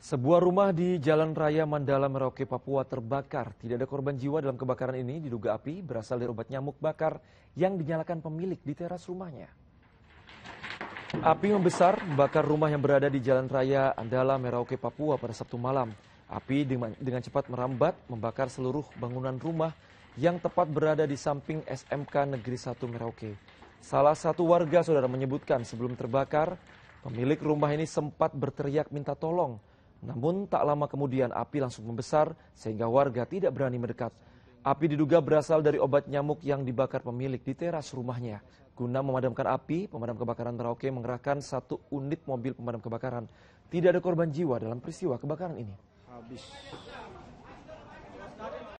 Sebuah rumah di Jalan Raya Mandala Merauke, Papua terbakar. Tidak ada korban jiwa dalam kebakaran ini. Diduga api berasal dari obat nyamuk bakar yang dinyalakan pemilik di teras rumahnya. Api membesar membakar rumah yang berada di Jalan Raya Mandala Merauke, Papua pada Sabtu malam. Api dengan cepat merambat membakar seluruh bangunan rumah yang tepat berada di samping SMK Negeri 1 Merauke. Salah satu warga saudara menyebutkan sebelum terbakar, pemilik rumah ini sempat berteriak minta tolong namun tak lama kemudian api langsung membesar sehingga warga tidak berani mendekat. Api diduga berasal dari obat nyamuk yang dibakar pemilik di teras rumahnya. Guna memadamkan api, pemadam kebakaran Merauke mengerahkan satu unit mobil pemadam kebakaran. Tidak ada korban jiwa dalam peristiwa kebakaran ini. Habis.